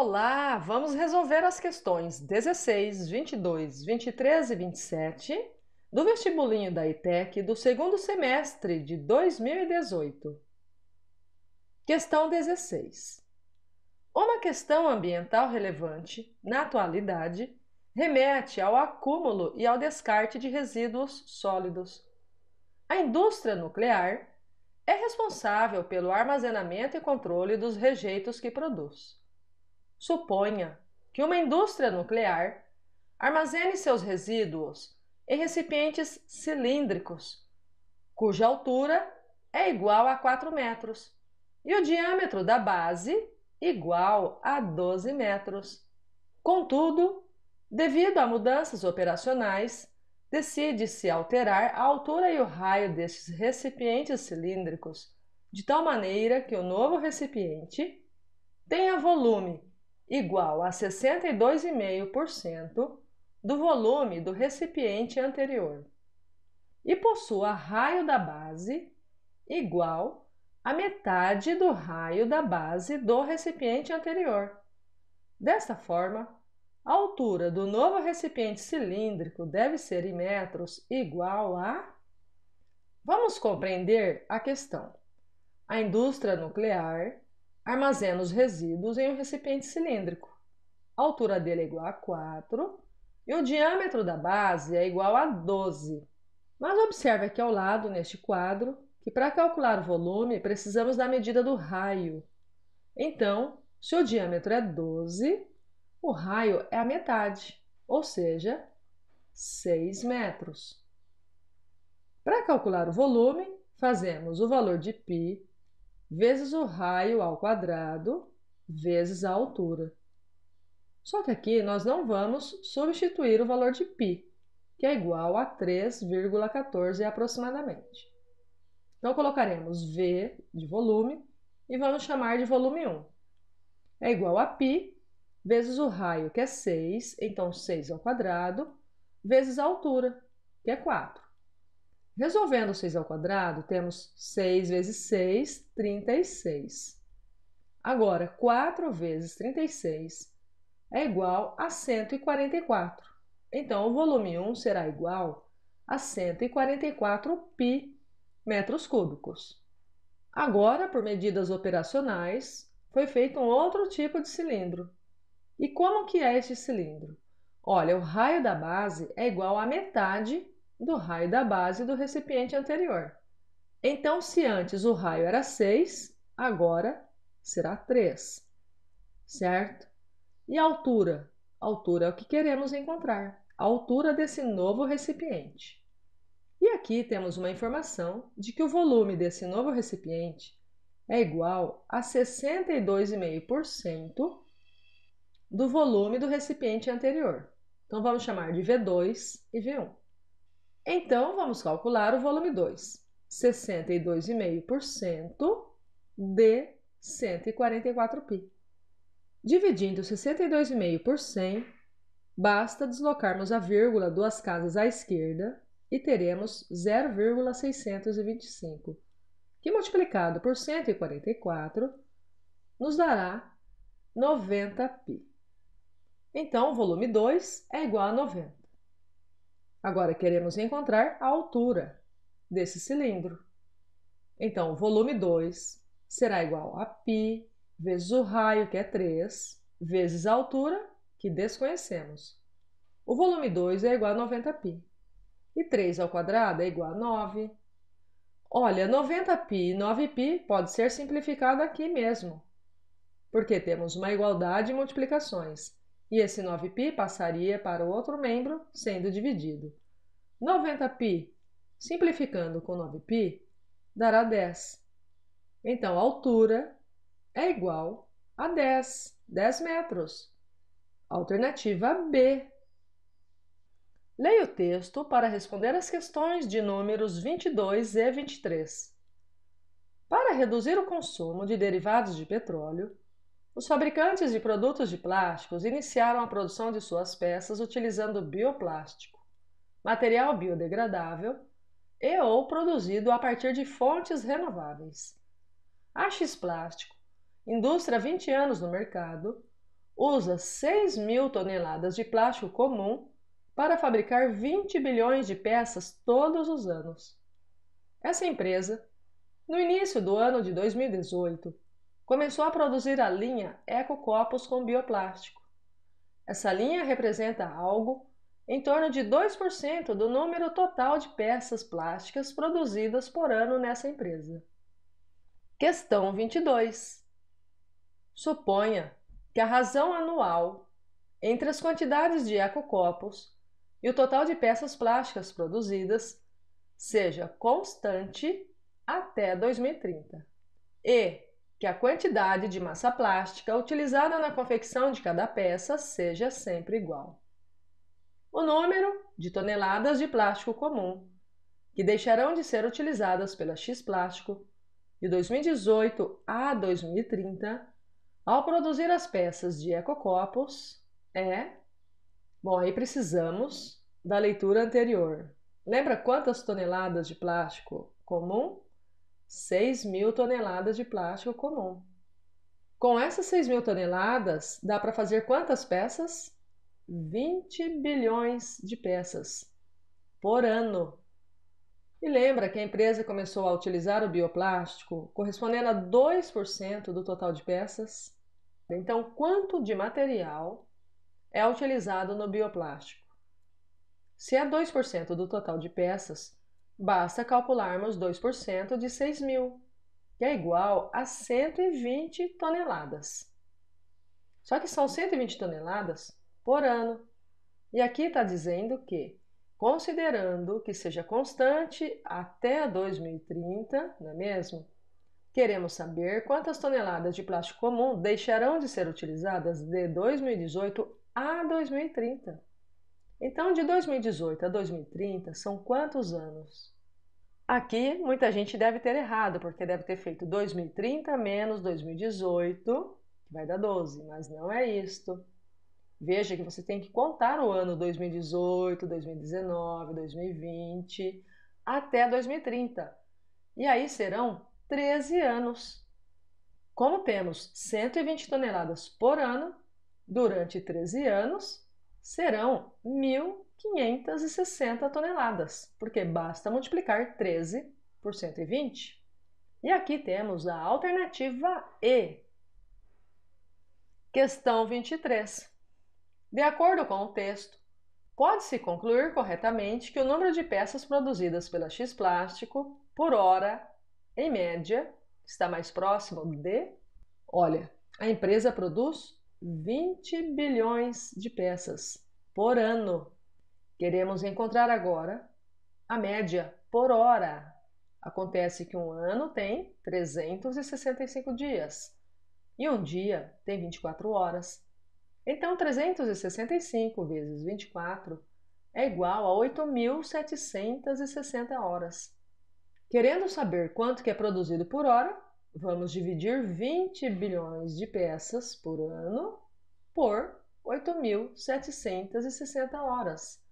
Olá, vamos resolver as questões 16, 22, 23 e 27 do vestibulinho da ITEC do segundo semestre de 2018. Questão 16. Uma questão ambiental relevante, na atualidade, remete ao acúmulo e ao descarte de resíduos sólidos. A indústria nuclear é responsável pelo armazenamento e controle dos rejeitos que produz. Suponha que uma indústria nuclear armazene seus resíduos em recipientes cilíndricos, cuja altura é igual a 4 metros e o diâmetro da base igual a 12 metros. Contudo, devido a mudanças operacionais, decide-se alterar a altura e o raio destes recipientes cilíndricos, de tal maneira que o novo recipiente tenha volume igual a 62,5% do volume do recipiente anterior e possua raio da base igual a metade do raio da base do recipiente anterior. Desta forma, a altura do novo recipiente cilíndrico deve ser em metros igual a. Vamos compreender a questão. A indústria nuclear armazena os resíduos em um recipiente cilíndrico. A altura dele é igual a 4 e o diâmetro da base é igual a 12. Mas observe aqui ao lado, neste quadro, que para calcular o volume precisamos da medida do raio. Então, se o diâmetro é 12, o raio é a metade, ou seja, 6 metros. Para calcular o volume, fazemos o valor de π vezes o raio ao quadrado, vezes a altura. Só que aqui nós não vamos substituir o valor de π, que é igual a 3,14 aproximadamente. Então colocaremos V de volume e vamos chamar de volume 1. É igual a π vezes o raio, que é 6, então 6 ao quadrado, vezes a altura, que é 4. Resolvendo 6 ao quadrado, temos 6 vezes 6, 36. Agora, 4 vezes 36 é igual a 144. Então, o volume 1 será igual a 144 pi metros cúbicos. Agora, por medidas operacionais, foi feito um outro tipo de cilindro. E como que é este cilindro? Olha, o raio da base é igual a metade do raio da base do recipiente anterior. Então, se antes o raio era 6, agora será 3, certo? E a altura? A altura é o que queremos encontrar, a altura desse novo recipiente. E aqui temos uma informação de que o volume desse novo recipiente é igual a 62,5% do volume do recipiente anterior. Então, vamos chamar de V2 e V1. Então, vamos calcular o volume 2. 62,5% de 144π. Dividindo 62,5 por 100, basta deslocarmos a vírgula duas casas à esquerda e teremos 0,625, que multiplicado por 144 nos dará 90π. Então, o volume 2 é igual a 90. Agora queremos encontrar a altura desse cilindro. Então, o volume 2 será igual a π vezes o raio, que é 3, vezes a altura, que desconhecemos. O volume 2 é igual a 90π. E 3 ao quadrado é igual a 9. Olha, 90π e 9π pode ser simplificado aqui mesmo, porque temos uma igualdade de multiplicações e esse 9π passaria para o outro membro, sendo dividido. 90π, simplificando com 9π, dará 10. Então, a altura é igual a 10, 10 metros. Alternativa B. Leia o texto para responder as questões de números 22 e 23. Para reduzir o consumo de derivados de petróleo, os fabricantes de produtos de plásticos iniciaram a produção de suas peças utilizando bioplástico, material biodegradável e ou produzido a partir de fontes renováveis. A X Plástico, indústria 20 anos no mercado, usa 6 mil toneladas de plástico comum para fabricar 20 bilhões de peças todos os anos. Essa empresa, no início do ano de 2018, começou a produzir a linha Ecocopos com bioplástico. Essa linha representa algo em torno de 2% do número total de peças plásticas produzidas por ano nessa empresa. Questão 22. Suponha que a razão anual entre as quantidades de ecocopos e o total de peças plásticas produzidas seja constante até 2030 e que a quantidade de massa plástica utilizada na confecção de cada peça seja sempre igual. O número de toneladas de plástico comum, que deixarão de ser utilizadas pela X Plástico de 2018 a 2030, ao produzir as peças de ecocopos, é. Bom, aí precisamos da leitura anterior. Lembra quantas toneladas de plástico comum 6 mil toneladas de plástico comum. Com essas 6 mil toneladas, dá para fazer quantas peças? 20 bilhões de peças por ano. E lembra que a empresa começou a utilizar o bioplástico correspondendo a 2% do total de peças? Então, quanto de material é utilizado no bioplástico? Se é 2% do total de peças, Basta calcularmos 2% de 6 mil, que é igual a 120 toneladas. Só que são 120 toneladas por ano. E aqui está dizendo que, considerando que seja constante até 2030, não é mesmo? Queremos saber quantas toneladas de plástico comum deixarão de ser utilizadas de 2018 a 2030. Então, de 2018 a 2030 são quantos anos? Aqui muita gente deve ter errado, porque deve ter feito 2030 menos 2018, que vai dar 12, mas não é isto. Veja que você tem que contar o ano 2018, 2019, 2020 até 2030. E aí serão 13 anos. Como temos 120 toneladas por ano durante 13 anos, serão 1.560 toneladas, porque basta multiplicar 13 por 120. E aqui temos a alternativa E. Questão 23. De acordo com o texto, pode-se concluir corretamente que o número de peças produzidas pela X Plástico por hora, em média, está mais próximo de. Olha, a empresa produz 20 bilhões de peças por ano. Queremos encontrar agora a média por hora. Acontece que um ano tem 365 dias e um dia tem 24 horas. Então, 365 vezes 24 é igual a 8.760 horas. Querendo saber quanto que é produzido por hora, Vamos dividir 20 bilhões de peças por ano por 8.760 horas.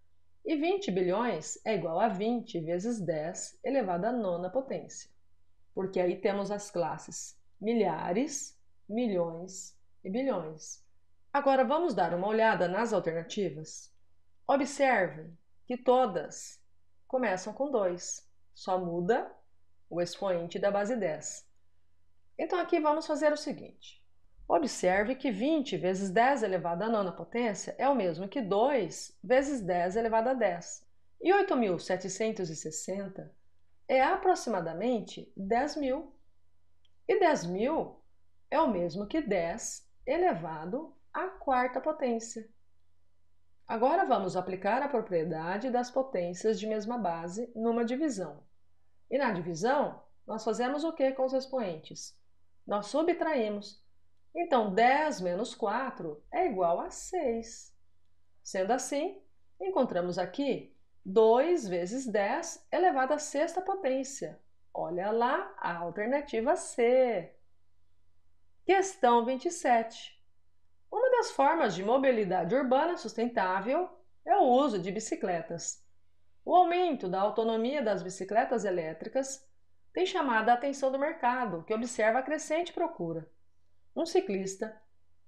E 20 bilhões é igual a 20 vezes 10 elevado à nona potência. Porque aí temos as classes milhares, milhões e bilhões. Agora vamos dar uma olhada nas alternativas. Observem que todas começam com 2, só muda o expoente da base 10. Então aqui vamos fazer o seguinte. Observe que 20 vezes 10 elevado à nona potência é o mesmo que 2 vezes 10 elevado a 10. E 8.760 é aproximadamente 10.000. E 10.000 é o mesmo que 10 elevado à quarta potência. Agora vamos aplicar a propriedade das potências de mesma base numa divisão. E na divisão, nós fazemos o que com os expoentes? nós subtraímos. Então, 10 menos 4 é igual a 6. Sendo assim, encontramos aqui 2 vezes 10 elevado à sexta potência. Olha lá a alternativa C. Questão 27. Uma das formas de mobilidade urbana sustentável é o uso de bicicletas. O aumento da autonomia das bicicletas elétricas tem chamado a atenção do mercado, que observa a crescente procura. Um ciclista,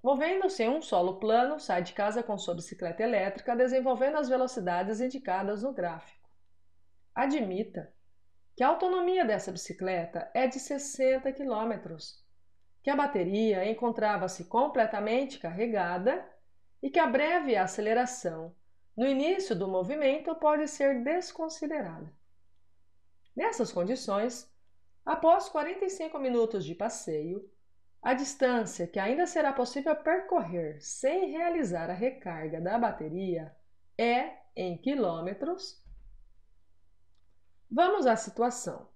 movendo-se em um solo plano, sai de casa com sua bicicleta elétrica, desenvolvendo as velocidades indicadas no gráfico. Admita que a autonomia dessa bicicleta é de 60 km, que a bateria encontrava-se completamente carregada e que a breve aceleração no início do movimento pode ser desconsiderada. Nessas condições, Após 45 minutos de passeio, a distância que ainda será possível percorrer sem realizar a recarga da bateria é em quilômetros. Vamos à situação.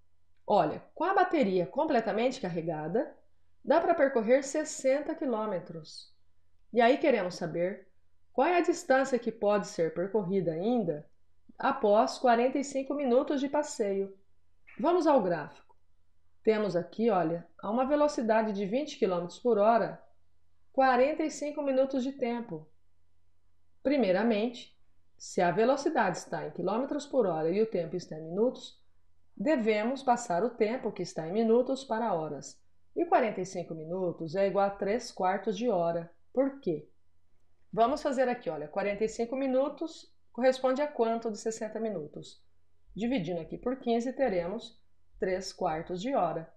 Olha, com a bateria completamente carregada, dá para percorrer 60 quilômetros. E aí queremos saber qual é a distância que pode ser percorrida ainda após 45 minutos de passeio. Vamos ao gráfico. Temos aqui, olha, a uma velocidade de 20 km por hora, 45 minutos de tempo. Primeiramente, se a velocidade está em km por hora e o tempo está em minutos, devemos passar o tempo que está em minutos para horas. E 45 minutos é igual a 3 quartos de hora. Por quê? Vamos fazer aqui, olha, 45 minutos corresponde a quanto de 60 minutos? Dividindo aqui por 15, teremos 3 quartos de hora.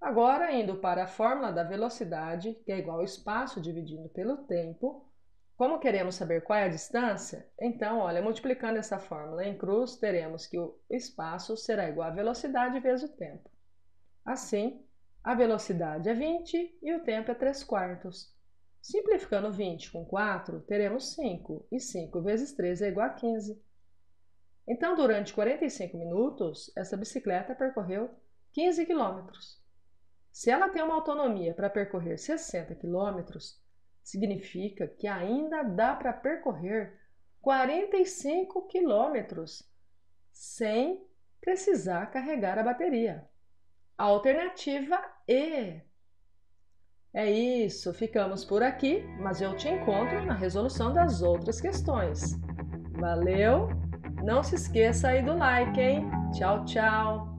Agora, indo para a fórmula da velocidade, que é igual ao espaço dividido pelo tempo, como queremos saber qual é a distância, então, olha, multiplicando essa fórmula em cruz, teremos que o espaço será igual à velocidade vezes o tempo. Assim, a velocidade é 20 e o tempo é 3 quartos. Simplificando 20 com 4, teremos 5, e 5 vezes 3 é igual a 15. Então, durante 45 minutos, essa bicicleta percorreu 15 quilômetros. Se ela tem uma autonomia para percorrer 60 quilômetros, significa que ainda dá para percorrer 45 quilômetros sem precisar carregar a bateria. Alternativa E. É isso, ficamos por aqui, mas eu te encontro na resolução das outras questões. Valeu! Não se esqueça aí do like, hein? Tchau, tchau!